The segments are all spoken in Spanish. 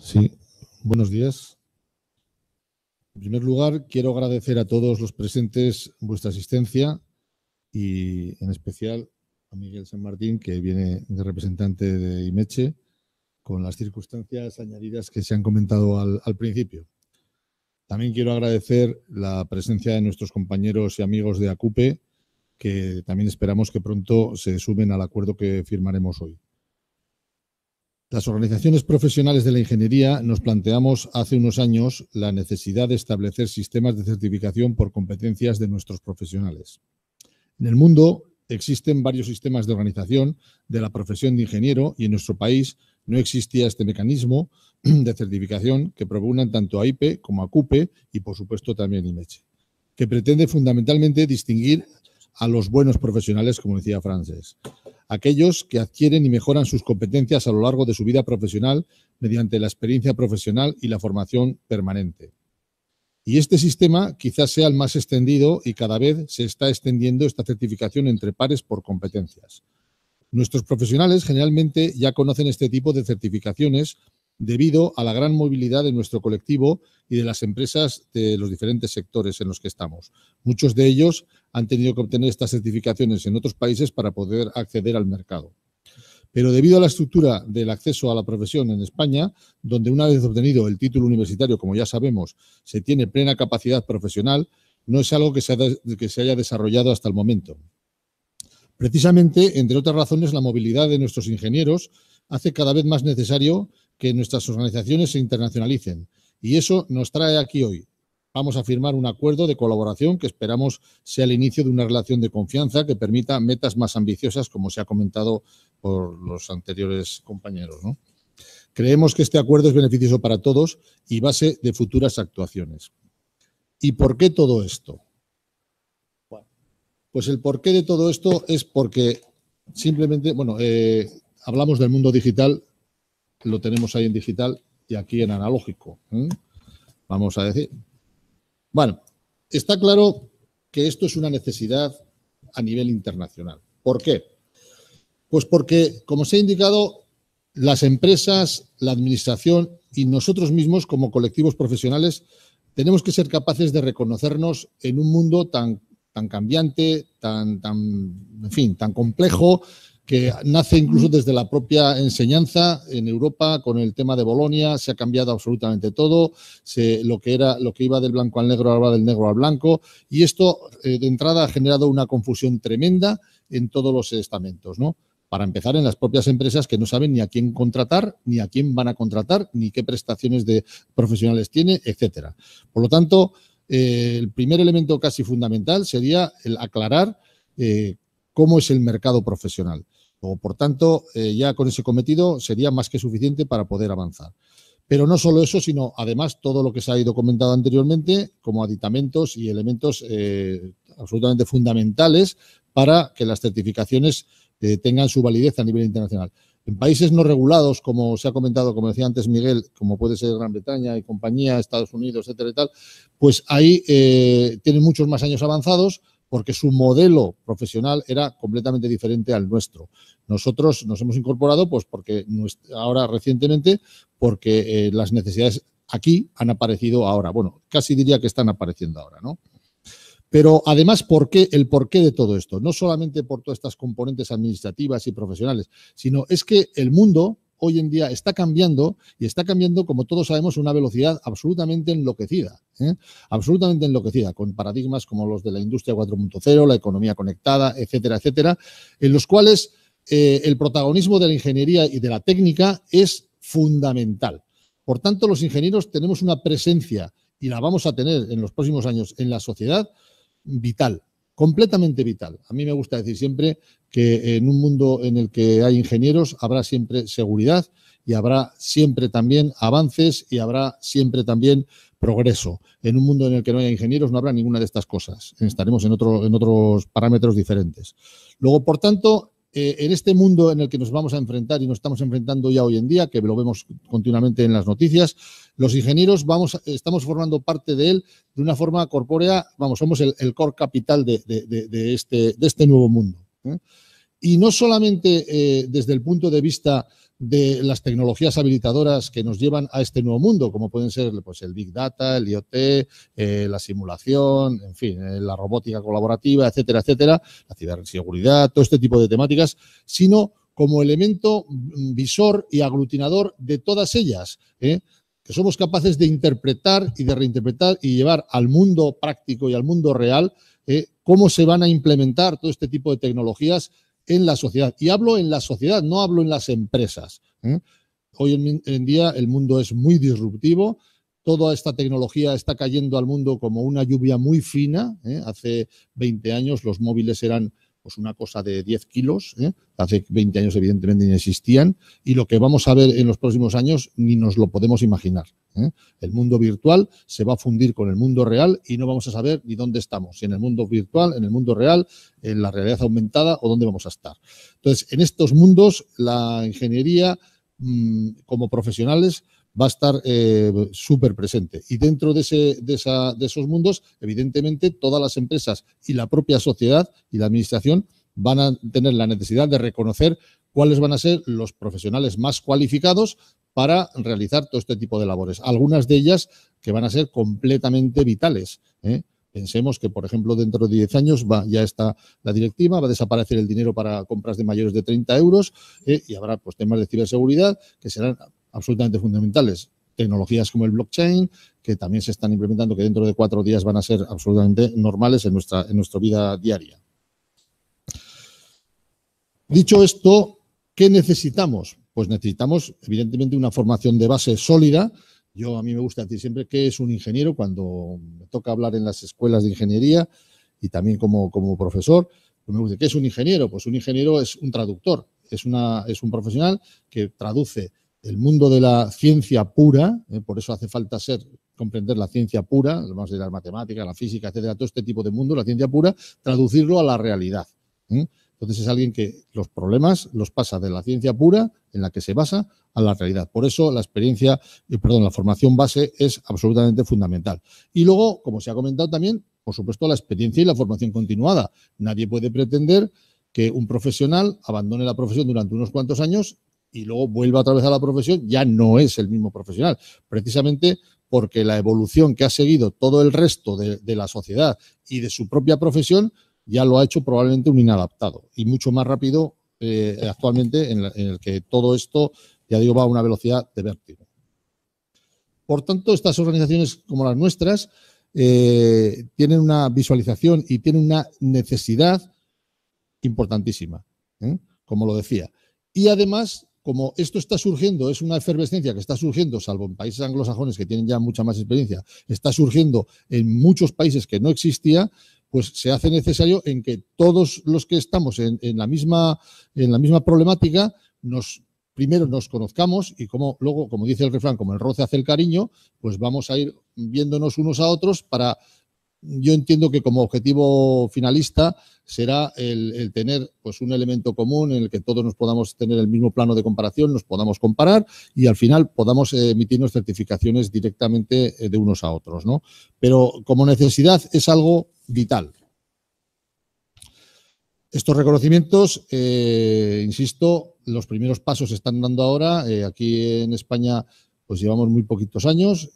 Sí, buenos días. En primer lugar, quiero agradecer a todos los presentes vuestra asistencia y en especial a Miguel San Martín, que viene de representante de IMECHE, con las circunstancias añadidas que se han comentado al, principio. También quiero agradecer la presencia de nuestros compañeros y amigos de ACUPE, que también esperamos que pronto se sumen al acuerdo que firmaremos hoy. Las organizaciones profesionales de la ingeniería nos planteamos hace unos años la necesidad de establecer sistemas de certificación por competencias de nuestros profesionales. En el mundo existen varios sistemas de organización de la profesión de ingeniero y en nuestro país no existía este mecanismo de certificación que proponen tanto a IPE como a CUPE y por supuesto también IMECHE, e, que pretende fundamentalmente distinguir a los buenos profesionales, como decía Frances. Aquellos que adquieren y mejoran sus competencias a lo largo de su vida profesional mediante la experiencia profesional y la formación permanente. Y este sistema quizás sea el más extendido y cada vez se está extendiendo esta certificación entre pares por competencias. Nuestros profesionales generalmente ya conocen este tipo de certificaciones debido a la gran movilidad de nuestro colectivo y de las empresas de los diferentes sectores en los que estamos. Muchos de ellos han tenido que obtener estas certificaciones en otros países para poder acceder al mercado. Pero debido a la estructura del acceso a la profesión en España, donde una vez obtenido el título universitario, como ya sabemos, se tiene plena capacidad profesional, no es algo que se, haya desarrollado hasta el momento. Precisamente, entre otras razones, la movilidad de nuestros ingenieros hace cada vez más necesario que nuestras organizaciones se internacionalicen. Y eso nos trae aquí hoy. Vamos a firmar un acuerdo de colaboración que esperamos sea el inicio de una relación de confianza que permita metas más ambiciosas, como se ha comentado por los anteriores compañeros. Creemos que este acuerdo es beneficioso para todos y base de futuras actuaciones. ¿Y por qué todo esto? Pues el porqué de todo esto es porque simplemente, bueno, eh, hablamos del mundo digital lo tenemos ahí en digital y aquí en analógico. ¿eh? Vamos a decir. Bueno, está claro que esto es una necesidad a nivel internacional. ¿Por qué? Pues porque, como se ha indicado, las empresas, la administración y nosotros mismos como colectivos profesionales tenemos que ser capaces de reconocernos en un mundo tan, tan cambiante, tan, tan, en fin, tan complejo que nace incluso desde la propia enseñanza en Europa con el tema de Bolonia, se ha cambiado absolutamente todo, lo, que era, lo que iba del blanco al negro ahora va del negro al blanco, y esto eh, de entrada ha generado una confusión tremenda en todos los estamentos, ¿no? Para empezar, en las propias empresas que no saben ni a quién contratar, ni a quién van a contratar, ni qué prestaciones de profesionales tiene, etcétera. Por lo tanto, eh, el primer elemento casi fundamental sería el aclarar eh, cómo es el mercado profesional. O, por tanto, eh, ya con ese cometido sería más que suficiente para poder avanzar. Pero no solo eso, sino además todo lo que se ha ido comentado anteriormente como aditamentos y elementos eh, absolutamente fundamentales para que las certificaciones eh, tengan su validez a nivel internacional. En países no regulados, como se ha comentado, como decía antes Miguel, como puede ser Gran Bretaña y compañía, Estados Unidos, etcétera y tal, pues ahí tienen muchos más años avanzados, porque su modelo profesional era completamente diferente al nuestro. Nosotros nos hemos incorporado, pues porque ahora recientemente, porque eh, las necesidades aquí han aparecido ahora. Bueno, casi diría que están apareciendo ahora, ¿no? Pero además, ¿por qué? El porqué de todo esto. No solamente por todas estas componentes administrativas y profesionales, sino es que el mundo hoy en día está cambiando y está cambiando, como todos sabemos, una velocidad absolutamente enloquecida, ¿eh? absolutamente enloquecida, con paradigmas como los de la industria 4.0, la economía conectada, etcétera, etcétera, en los cuales eh, el protagonismo de la ingeniería y de la técnica es fundamental. Por tanto, los ingenieros tenemos una presencia y la vamos a tener en los próximos años en la sociedad vital, completamente vital. A mí me gusta decir siempre que en un mundo en el que hay ingenieros habrá siempre seguridad y habrá siempre también avances y habrá siempre también progreso. En un mundo en el que no haya ingenieros no habrá ninguna de estas cosas. Estaremos en, otro, en otros parámetros diferentes. Luego, por tanto, eh, en este mundo en el que nos vamos a enfrentar y nos estamos enfrentando ya hoy en día, que lo vemos continuamente en las noticias, los ingenieros vamos, estamos formando parte de él de una forma corpórea, vamos, somos el, core capital este, de, este, nuevo mundo. ¿eh? Y no solamente eh, desde el punto de vista de las tecnologías habilitadoras que nos llevan a este nuevo mundo, como pueden ser pues, el Big Data, el IoT, eh, la simulación, en fin, eh, la robótica colaborativa, etcétera, etcétera, la ciberseguridad, todo este tipo de temáticas, sino como elemento mm, visor y aglutinador de todas ellas, ¿eh? que somos capaces de interpretar y de reinterpretar y llevar al mundo práctico y al mundo real cómo se van a implementar todo este tipo de tecnologías en la sociedad. Y hablo en la sociedad, no hablo en las empresas. ¿eh? Hoy en, día el mundo es muy disruptivo, toda esta tecnología está cayendo al mundo como una lluvia muy fina. ¿eh? Hace 20 años los móviles eran pues una cosa de 10 kilos, ¿eh? hace 20 años evidentemente no existían, y lo que vamos a ver en los próximos años ni nos lo podemos imaginar. ¿eh? El mundo virtual se va a fundir con el mundo real y no vamos a saber ni dónde estamos, si en el mundo virtual, en el mundo real, en la realidad aumentada o dónde vamos a estar. Entonces, en estos mundos, la ingeniería mm, como profesionales va a estar eh, súper presente. Y dentro de, esos mundos, evidentemente, todas las empresas y la propia sociedad y la administración van a tener la necesidad de reconocer cuáles van a ser los profesionales más cualificados para realizar todo este tipo de labores. Algunas de ellas que van a ser completamente vitales. ¿eh? Pensemos que, por ejemplo, dentro de 10 años va, ya está la directiva, va a desaparecer el dinero para compras de mayores de 30 euros ¿eh? y habrá pues, temas de ciberseguridad que serán absolutamente fundamentales. Tecnologías como el blockchain, que también se están implementando, que dentro de cuatro días van a ser absolutamente normales en nuestra, en nuestra vida diaria. Dicho esto, ¿qué necesitamos? Pues necesitamos, evidentemente, una formación de base sólida. Yo a mí me gusta decir siempre que es un ingeniero cuando me toca hablar en las escuelas de ingeniería y también como, como profesor. Pues me gusta, ¿qué es un ingeniero? Pues un ingeniero es un traductor, es, una, es un profesional que traduce el mundo de la ciencia pura, ¿eh? por eso hace falta ser comprender la ciencia pura, vamos a decir la matemática, la física, etcétera, todo este tipo de mundo, la ciencia pura, traducirlo a la realidad. ¿eh? Entonces es alguien que los problemas los pasa de la ciencia pura, en la que se basa, a la realidad. Por eso la experiencia, eh, perdón, la formación base es absolutamente fundamental. Y luego, como se ha comentado también, por supuesto, la experiencia y la formación continuada. Nadie puede pretender que un profesional abandone la profesión durante unos cuantos años y luego vuelve otra vez a la profesión, ya no es el mismo profesional. Precisamente porque la evolución que ha seguido todo el resto de, la sociedad y de su propia profesión ya lo ha hecho probablemente un inadaptado y mucho más rápido eh, actualmente en, el que todo esto, ya digo, va a una velocidad de vértigo. Por tanto, estas organizaciones como las nuestras eh, tienen una visualización y tienen una necesidad importantísima, ¿eh? como lo decía. Y además como esto está surgiendo, es una efervescencia que está surgiendo, salvo en países anglosajones que tienen ya mucha más experiencia, está surgiendo en muchos países que no existía, pues se hace necesario en que todos los que estamos en, la, misma, en la misma problemática nos primero nos conozcamos y como luego, como dice el refrán, como el roce hace el cariño, pues vamos a ir viéndonos unos a otros para, yo entiendo que como objetivo finalista, será el, tener pues, un elemento común en el que todos nos podamos tener el mismo plano de comparación, nos podamos comparar y al final podamos eh, emitirnos certificaciones directamente eh, de unos a otros. ¿no? Pero como necesidad es algo vital. Estos reconocimientos, eh, insisto, los primeros pasos se están dando ahora. aquí en España, pues llevamos muy poquitos años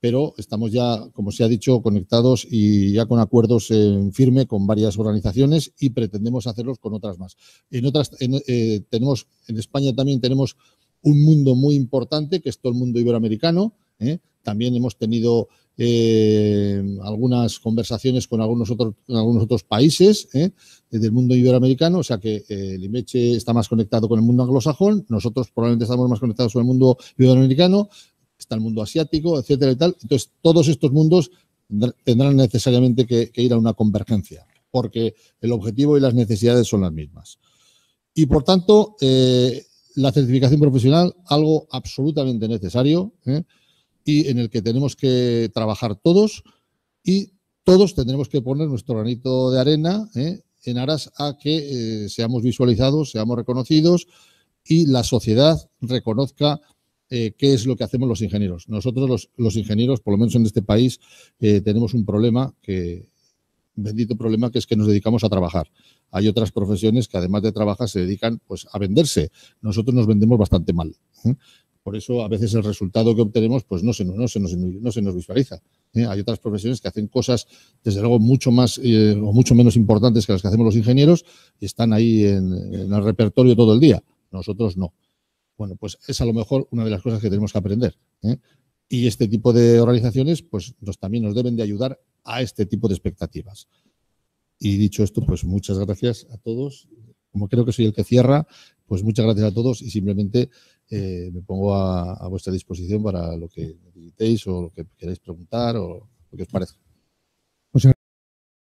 pero estamos ya, como se ha dicho, conectados y ya con acuerdos en firme con varias organizaciones y pretendemos hacerlos con otras más. En otras eh, tenemos en España también tenemos un mundo muy importante que es todo el mundo iberoamericano. ¿eh? También hemos tenido eh, algunas conversaciones con algunos otros, países del mundo iberoamericano, o sea que el IMECHE está más conectado con el mundo anglosajón, nosotros probablemente estamos más conectados con el mundo iberoamericano, está el mundo asiático, etcétera y tal. Entonces, todos estos mundos tendrán necesariamente que, ir a una convergencia, porque el objetivo y las necesidades son las mismas. Y por tanto, eh, la certificación profesional, algo absolutamente necesario ¿eh? y en el que tenemos que trabajar todos y todos tendremos que poner nuestro granito de arena ¿eh? en aras a que seamos visualizados, seamos reconocidos y la sociedad reconozca eh, qué es lo que hacemos los ingenieros. Nosotros los, ingenieros, por lo menos en este país, eh, tenemos un problema que, bendito problema, que es que nos dedicamos a trabajar. Hay otras profesiones que además de trabajar se dedican pues, a venderse. Nosotros nos vendemos bastante mal. ¿eh? Por eso a veces el resultado que obtenemos pues no se, nos visualiza. Hay otras profesiones que hacen cosas, desde luego, mucho más o mucho menos importantes que las que hacemos los ingenieros y están ahí en el repertorio todo el día. Nosotros no. Bueno, pues es a lo mejor una de las cosas que tenemos que aprender. ¿eh? Y este tipo de organizaciones, pues también nos deben de ayudar a este tipo de expectativas. Y dicho esto, pues muchas gracias a todos. Como creo que soy el que cierra, pues muchas gracias a todos y simplemente eh, me pongo a, a, vuestra disposición para lo que necesitéis o lo que queráis preguntar o lo que os parezca.